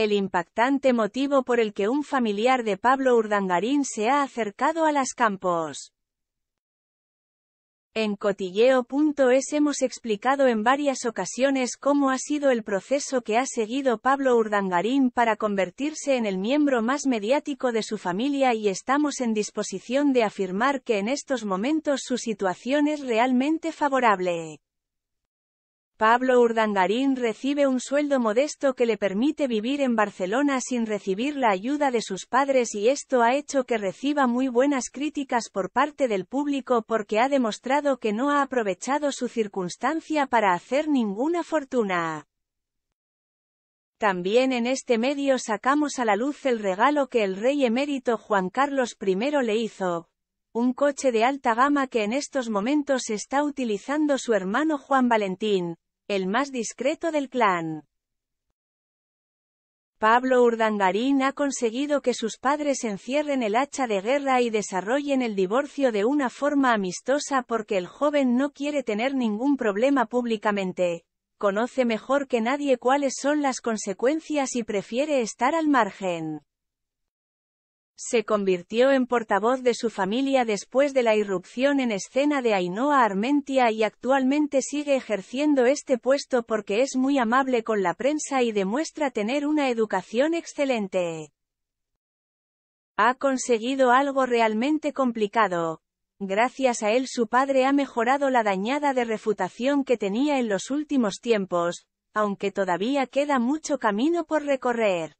El impactante motivo por el que un familiar de Pablo Urdangarín se ha acercado a las campos. En cotilleo.es hemos explicado en varias ocasiones cómo ha sido el proceso que ha seguido Pablo Urdangarín para convertirse en el miembro más mediático de su familia y estamos en disposición de afirmar que en estos momentos su situación es realmente favorable. Pablo Urdangarín recibe un sueldo modesto que le permite vivir en Barcelona sin recibir la ayuda de sus padres y esto ha hecho que reciba muy buenas críticas por parte del público porque ha demostrado que no ha aprovechado su circunstancia para hacer ninguna fortuna. También en este medio sacamos a la luz el regalo que el rey emérito Juan Carlos I le hizo, un coche de alta gama que en estos momentos está utilizando su hermano Juan Valentín, el más discreto del clan. Pablo Urdangarín ha conseguido que sus padres encierren el hacha de guerra y desarrollen el divorcio de una forma amistosa porque el joven no quiere tener ningún problema públicamente, conoce mejor que nadie cuáles son las consecuencias y prefiere estar al margen. Se convirtió en portavoz de su familia después de la irrupción en escena de Ainhoa Armentia y actualmente sigue ejerciendo este puesto porque es muy amable con la prensa y demuestra tener una educación excelente. Ha conseguido algo realmente complicado, gracias a él su padre ha mejorado la dañada de refutación que tenía en los últimos tiempos, aunque todavía queda mucho camino por recorrer.